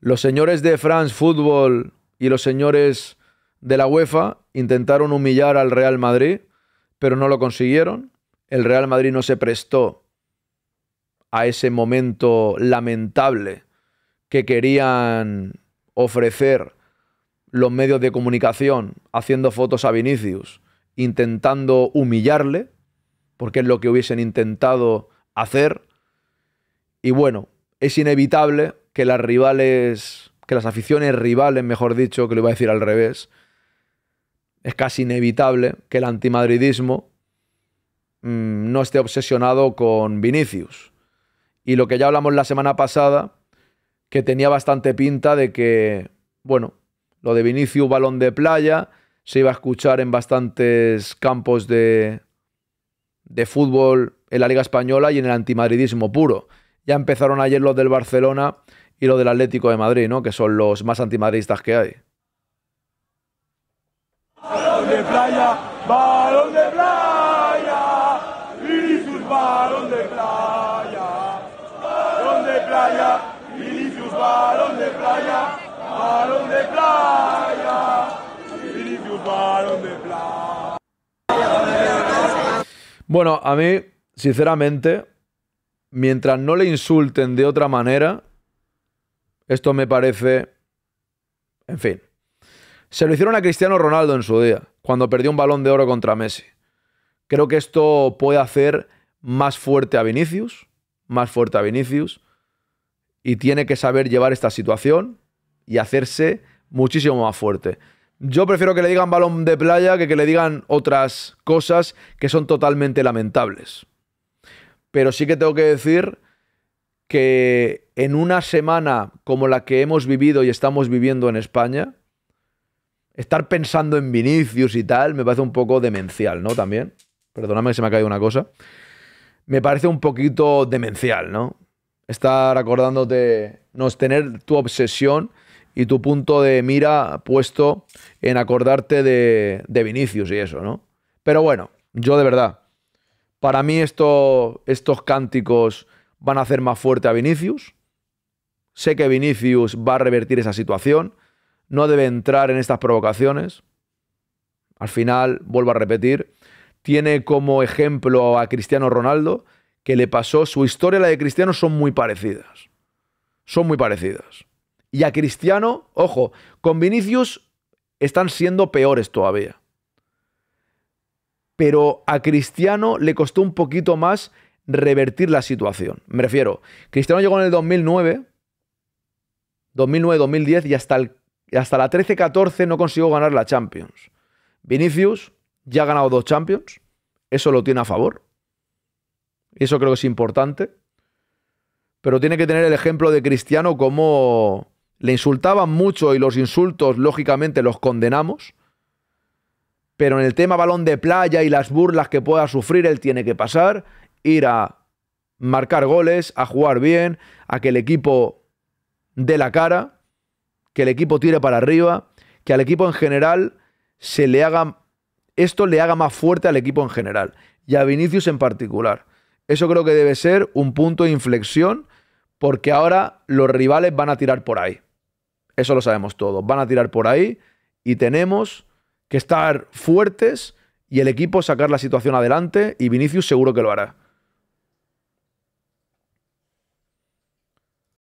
Los señores de France Football y los señores de la UEFA intentaron humillar al Real Madrid, pero no lo consiguieron. El Real Madrid no se prestó a ese momento lamentable que querían ofrecer los medios de comunicación haciendo fotos a Vinicius, intentando humillarle, porque es lo que hubiesen intentado hacer. Y bueno, es inevitable que las rivales, que las aficiones rivales, mejor dicho, que lo iba a decir al revés, es casi inevitable que el antimadridismo mm, no esté obsesionado con Vinicius. Y lo que ya hablamos la semana pasada, que tenía bastante pinta de que, bueno, lo de Vinicius balón de playa se iba a escuchar en bastantes campos de, de fútbol en la Liga Española y en el antimadridismo puro. Ya empezaron ayer los del Barcelona y lo del Atlético de Madrid, ¿no? Que son los más antimadridistas que hay. Balón de playa, balón de playa, sus balón de playa, balón de playa, sus balón de playa, balón de playa, sus balón de playa. Bueno, a mí, sinceramente, mientras no le insulten de otra manera, esto me parece... En fin. Se lo hicieron a Cristiano Ronaldo en su día, cuando perdió un balón de oro contra Messi. Creo que esto puede hacer más fuerte a Vinicius, más fuerte a Vinicius, y tiene que saber llevar esta situación y hacerse muchísimo más fuerte. Yo prefiero que le digan balón de playa que que le digan otras cosas que son totalmente lamentables. Pero sí que tengo que decir que en una semana como la que hemos vivido y estamos viviendo en España, estar pensando en Vinicius y tal me parece un poco demencial, ¿no? También. Perdóname si se me ha caído una cosa. Me parece un poquito demencial, ¿no? Estar acordándote, no, tener tu obsesión y tu punto de mira puesto en acordarte de, Vinicius y eso, ¿no? Pero bueno, yo de verdad, para mí esto, estos cánticos van a hacer más fuerte a Vinicius. Sé que Vinicius va a revertir esa situación. No debe entrar en estas provocaciones. Al final, vuelvo a repetir, tiene como ejemplo a Cristiano Ronaldo, que le pasó, su historia y la de Cristiano son muy parecidas. Son muy parecidas. Y a Cristiano, ojo, con Vinicius están siendo peores todavía. Pero a Cristiano le costó un poquito más revertir la situación. Me refiero, Cristiano llegó en el 2009, 2009-2010 y hasta, hasta la 13-14 no consiguió ganar la Champions. Vinicius ya ha ganado dos Champions, eso lo tiene a favor. eso creo que es importante. Pero tiene que tener el ejemplo de Cristiano como le insultaban mucho y los insultos, lógicamente, los condenamos. Pero en el tema balón de playa y las burlas que pueda sufrir, él tiene que pasar ir a marcar goles, a jugar bien, a que el equipo dé la cara, que el equipo tire para arriba, que al equipo en general se le haga esto le haga más fuerte al equipo en general y a Vinicius en particular. Eso creo que debe ser un punto de inflexión porque ahora los rivales van a tirar por ahí. Eso lo sabemos todos, van a tirar por ahí y tenemos que estar fuertes y el equipo sacar la situación adelante y Vinicius seguro que lo hará.